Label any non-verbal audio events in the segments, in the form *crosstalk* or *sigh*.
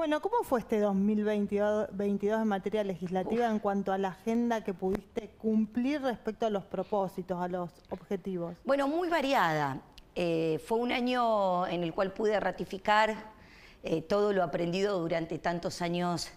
Bueno, ¿cómo fue este 2022 en materia legislativa en cuanto a la agenda que pudiste cumplir respecto a los propósitos, a los objetivos? Bueno, muy variada. Eh, fue un año en el cual pude ratificar eh, todo lo aprendido durante tantos años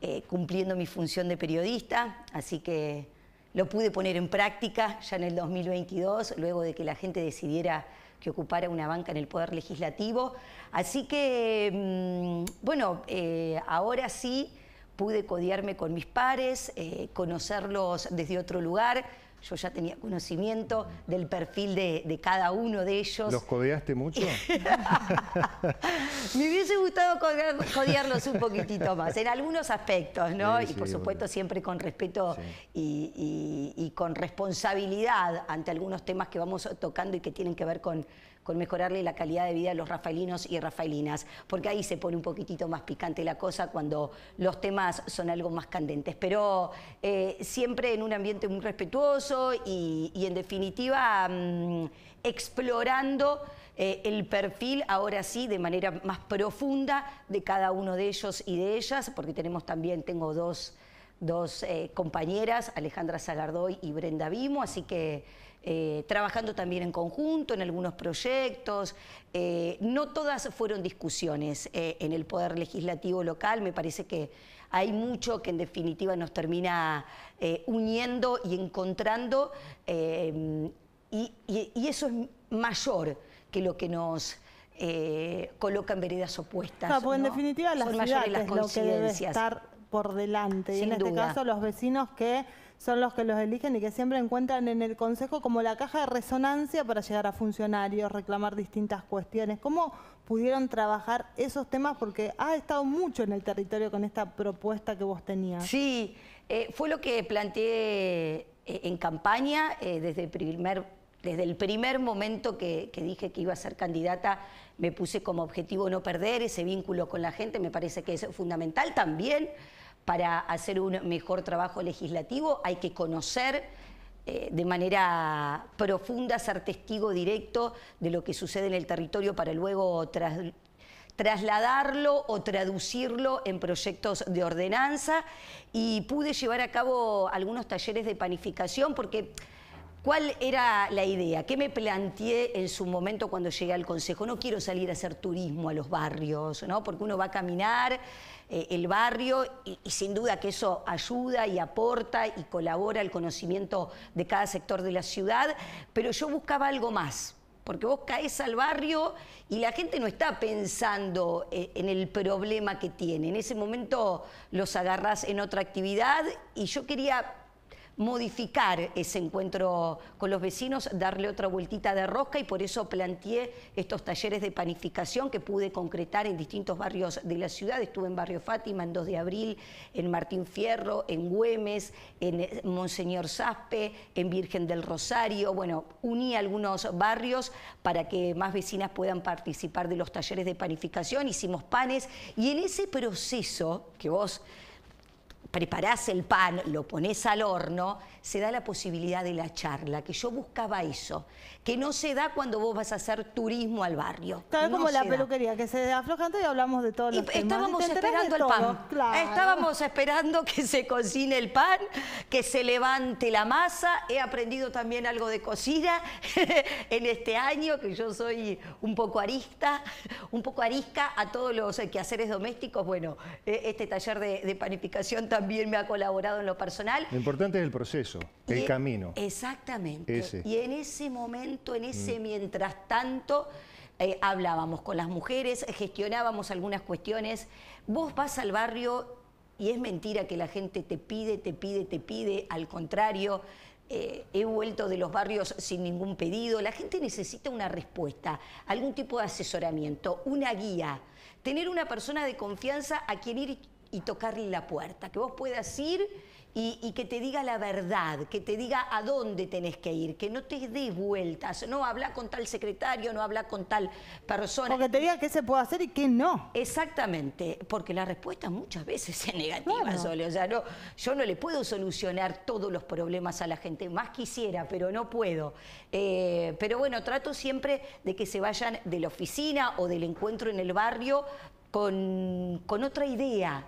eh, cumpliendo mi función de periodista, así que lo pude poner en práctica ya en el 2022, luego de que la gente decidiera que ocupara una banca en el Poder Legislativo. Así que, mm, bueno, eh, ahora sí pude codiarme con mis pares, eh, conocerlos desde otro lugar yo ya tenía conocimiento del perfil de, cada uno de ellos. ¿Los codeaste mucho? *laughs* Me hubiese gustado codear, codearlos un poquitito más, en algunos aspectos, ¿no? y por supuesto siempre con respeto y con responsabilidad ante algunos temas que vamos tocando y que tienen que ver con con mejorarle la calidad de vida a los rafaelinos y rafaelinas, porque ahí se pone un poquitito más picante la cosa cuando los temas son algo más candentes, pero eh, siempre en un ambiente muy respetuoso y, en definitiva mm, explorando eh, el perfil ahora sí de manera más profunda de cada uno de ellos y de ellas, porque tenemos también, tengo dos dos eh, compañeras, Alejandra Zagardoy y Brenda Vimo, así que eh, trabajando también en conjunto en algunos proyectos. Eh, no todas fueron discusiones en el Poder Legislativo local, me parece que hay mucho que en definitiva nos termina uniendo y encontrando, y, eso es mayor que lo que nos... coloca en veredas opuestas. No, pues en definitiva las, ciudades las lo que debe por delante. y en este caso los vecinos que son los que los eligen y que siempre encuentran en el Consejo como la caja de resonancia para llegar a funcionarios, reclamar distintas cuestiones. ¿Cómo pudieron trabajar esos temas? Porque ha estado mucho en el territorio con esta propuesta que vos tenías. Sí, eh, fue lo que planteé eh, en campaña eh, desde, primer, desde el primer momento que, que, dije que iba a ser candidata, me puse como objetivo no perder ese vínculo con la gente, me parece que es fundamental también para hacer un mejor trabajo legislativo hay que conocer eh, de manera profunda, ser testigo directo de lo que sucede en el territorio para luego trasladarlo o traducirlo en proyectos de ordenanza y pude llevar a cabo algunos talleres de panificación porque ¿Cuál era la idea? ¿Qué me planteé en su momento cuando llegué al Consejo? No quiero salir a hacer turismo a los barrios, ¿no? Porque uno va a caminar eh, el barrio y, sin duda que eso ayuda y aporta y colabora al conocimiento de cada sector de la ciudad, pero yo buscaba algo más. Porque vos caes al barrio y la gente no está pensando eh, en el problema que tiene. En ese momento los agarrás en otra actividad y yo quería modificar ese encuentro con los vecinos, darle otra vueltita de rosca y por eso planteé estos talleres de panificación que pude concretar en distintos barrios de la ciudad. Estuve en Barrio Fátima en 2 de abril, en Martín Fierro, en Güemes, en eh, Monseñor Saspe, en Virgen del Rosario. Bueno, uní algunos barrios para que más vecinas puedan participar de los talleres de panificación. Hicimos panes y en ese proceso que vos preparás el pan, lo pones al horno, se da la posibilidad de la charla, que yo buscaba eso, que no se da cuando vos vas a hacer turismo al barrio. Tal como la peluquería, que se aflojando y hablamos de todo... los Estábamos esperando el pan. Estábamos esperando que se cocine el pan, que se levante la masa. He aprendido también algo de cocina *laughs* en este año, que yo soy un poco arista, un poco arisca a todos los quehaceres domésticos. Bueno, e-, este taller de panificación también también me ha colaborado en lo personal. Lo importante es el proceso, el camino. Exactamente. Y en ese momento, en ese mm. mientras tanto, eh, hablábamos con las mujeres, gestionábamos algunas cuestiones. Vos vas al barrio y es mentira que la gente te pide, te pide, te pide. Al contrario, eh, he vuelto de los barrios sin ningún pedido. La gente necesita una respuesta, algún tipo de asesoramiento, una guía. Tener una persona de confianza a quien ir y tocarle la puerta, que vos puedas ir y, que te diga la verdad, que te diga a dónde tenés que ir, que no te des vueltas, no habla con tal secretario, no habla con tal persona. Porque te diga qué se puede hacer y qué no. Exactamente, porque la respuesta muchas veces es negativa, solo O sea, no, yo no le puedo solucionar todos los problemas a la gente, más quisiera, pero no puedo. Eh, pero bueno, trato siempre de que se vayan de la oficina o del encuentro en el barrio con, con, otra idea,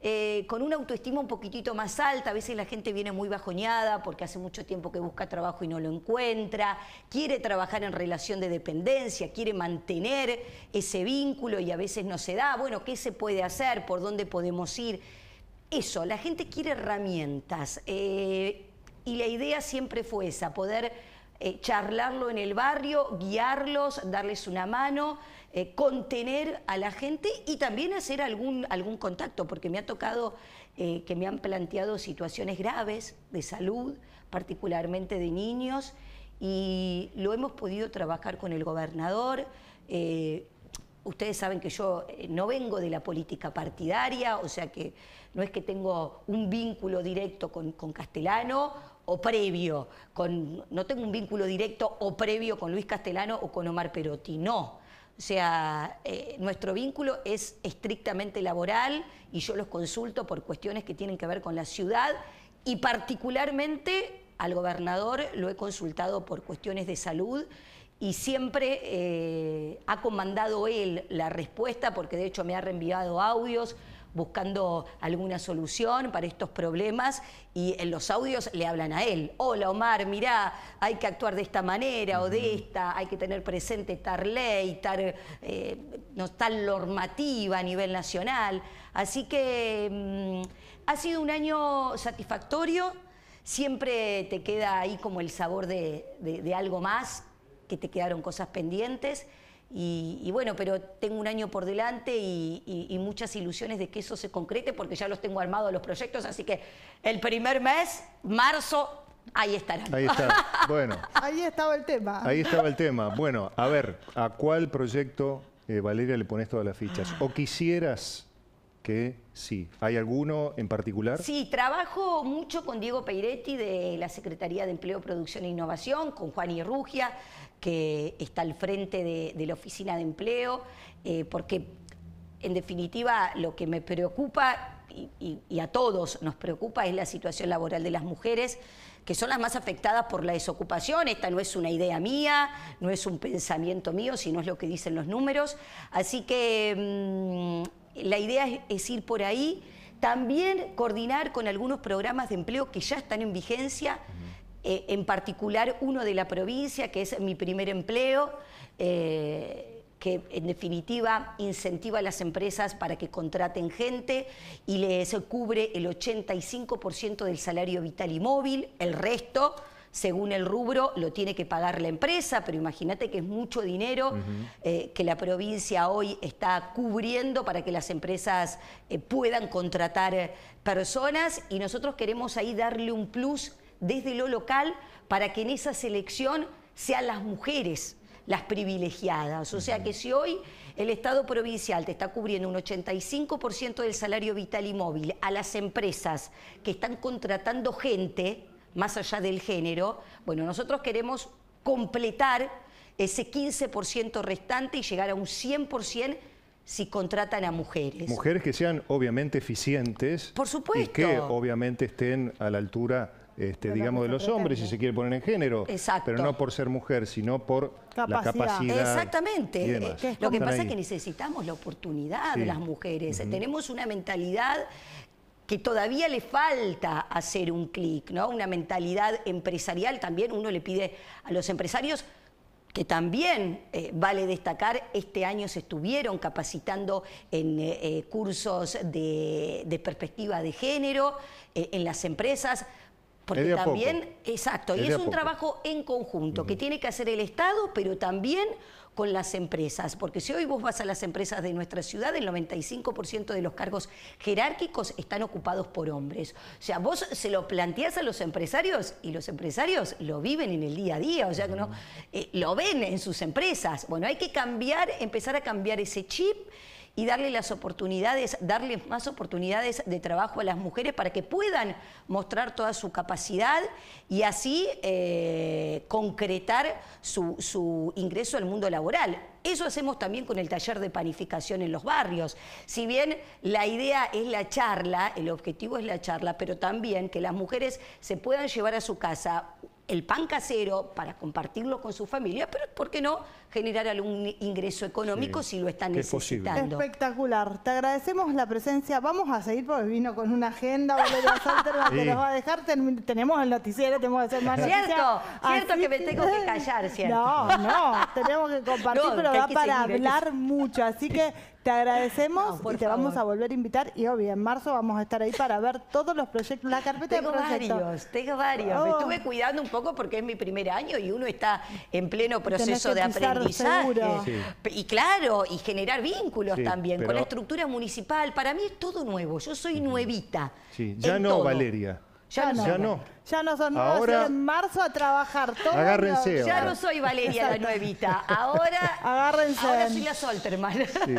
eh, con, una autoestima un poquitito más alta. A veces la gente viene muy bajoñada porque hace mucho tiempo que busca trabajo y no lo encuentra, quiere trabajar en relación de dependencia, quiere mantener ese vínculo y a veces no se da. Bueno, ¿qué se puede hacer? ¿Por dónde podemos ir? Eso, la gente quiere herramientas eh, y la idea siempre fue esa, poder eh, charlarlo en el barrio, guiarlos, darles una mano, eh, contener a la gente y también hacer algún, algún contacto, porque me ha tocado eh, que me han planteado situaciones graves de salud, particularmente de niños, y lo hemos podido trabajar con el gobernador. Ustedes saben que yo no vengo de la política partidaria, o sea que no es que tengo un vínculo directo con, con Castellano o previo, con, no tengo un vínculo directo o previo con Luis Castellano o con Omar Perotti, no. O sea, eh, nuestro vínculo es estrictamente laboral y yo los consulto por cuestiones que tienen que ver con la ciudad y particularmente al gobernador lo he consultado por cuestiones de salud y siempre eh, ha comandado él la respuesta porque de hecho me ha reenviado audios buscando alguna solución para estos problemas y en los audios le hablan a él. Hola Omar, mirá, hay que actuar de esta manera o de esta, hay que tener presente eh, tal ley, tal, no, normativa a nivel nacional. Así que mm, ha sido un año satisfactorio, siempre te queda ahí como el sabor de algo más, que te quedaron cosas pendientes. Y, bueno, pero tengo un año por delante y, muchas ilusiones de que eso se concrete porque ya los tengo armados los proyectos, así que el primer mes, marzo, ahí estará Ahí está, *laughs* bueno. Ahí estaba el tema. Ahí estaba el tema. Bueno, a ver, ¿a cuál proyecto, eh, Valeria, le pones todas las fichas? ¿O quisieras sí. ¿Hay alguno en particular? Sí, trabajo mucho con Diego Peiretti de la Secretaría de Empleo, Producción e Innovación, con Juan y Rugia, que está al frente de, la Oficina de Empleo, eh, porque en definitiva lo que me preocupa y, a todos nos preocupa es la situación laboral de las mujeres, que son las más afectadas por la desocupación. Esta no es una idea mía, no es un pensamiento mío, sino es lo que dicen los números. Así que mm, la idea es, ir por ahí. También coordinar con algunos programas de empleo que ya están en vigencia, eh, en particular uno de la provincia, que es mi primer empleo, eh, que en definitiva incentiva a las empresas para que contraten gente y les cubre el 85% del salario vital y móvil, el resto según el rubro lo tiene que pagar la empresa, pero imagínate que es mucho dinero eh, que la provincia hoy está cubriendo para que las empresas eh, puedan contratar eh, personas y nosotros queremos ahí darle un plus desde lo local para que en esa selección sean las mujeres las privilegiadas. O sea que si hoy el Estado provincial te está cubriendo un 85% del salario vital y móvil a las empresas que están contratando gente, más allá del género, bueno, nosotros queremos completar ese 15% restante y llegar a un 100% si contratan a mujeres. Mujeres que sean obviamente eficientes. Por supuesto. Y que obviamente estén a la altura, este, digamos, de los hombres, si se quiere poner en género. Exacto. Pero no por ser mujer, sino por la capacidad. Exactamente. Lo que pasa es que necesitamos la oportunidad de las mujeres. Tenemos una mentalidad que todavía le falta hacer un clic, ¿no? Una mentalidad empresarial también, uno le pide a los empresarios que también eh, vale destacar, este año se estuvieron capacitando en eh, eh, cursos de, perspectiva de género en las empresas. Porque también, exacto, y es un trabajo en conjunto que tiene que hacer el Estado, pero también con las empresas, porque si hoy vos vas a las empresas de nuestra ciudad, el 95% de los cargos jerárquicos están ocupados por hombres. O sea, vos se lo planteás a los empresarios y los empresarios lo viven en el día a día, o sea, que no, eh, lo ven en sus empresas. Bueno, hay que cambiar, empezar a cambiar ese chip y darle las oportunidades, darles más oportunidades de trabajo a las mujeres para que puedan mostrar toda su capacidad y así eh, concretar su, su ingreso al mundo laboral. Eso hacemos también con el taller de panificación en los barrios. Si bien la idea es la charla, el objetivo es la charla, pero también que las mujeres se puedan llevar a su casa el pan casero para compartirlo con su familia, pero ¿por qué no generar algún ingreso económico si lo están necesitando? Es Espectacular. Te agradecemos la presencia. Vamos a seguir porque vino con una agenda, Valeria que nos va a dejar. tenemos el noticiero, tenemos que hacer más Cierto, noticias. cierto que me tengo que callar, ¿cierto? No, no, tenemos que compartir, pero va para hablar mucho. Así que te agradecemos porque y te vamos a volver a invitar. Y obvio, en marzo vamos a estar ahí para ver todos los proyectos, la carpeta de proyectos. varios, tengo varios. Me oh. estuve cuidando un poco porque es mi primer año y uno está en pleno proceso de aprendizaje. Y claro, y generar vínculos también con la estructura municipal. Para mí es todo nuevo. Yo soy nuevita. Sí, ya no, Valeria. Ya, no. Ya no. son ahora, en marzo a trabajar todo. Agárrense. Ya no soy Valeria la nuevita. Ahora, *laughs* agárrense. ahora soy la Solterman. Sí.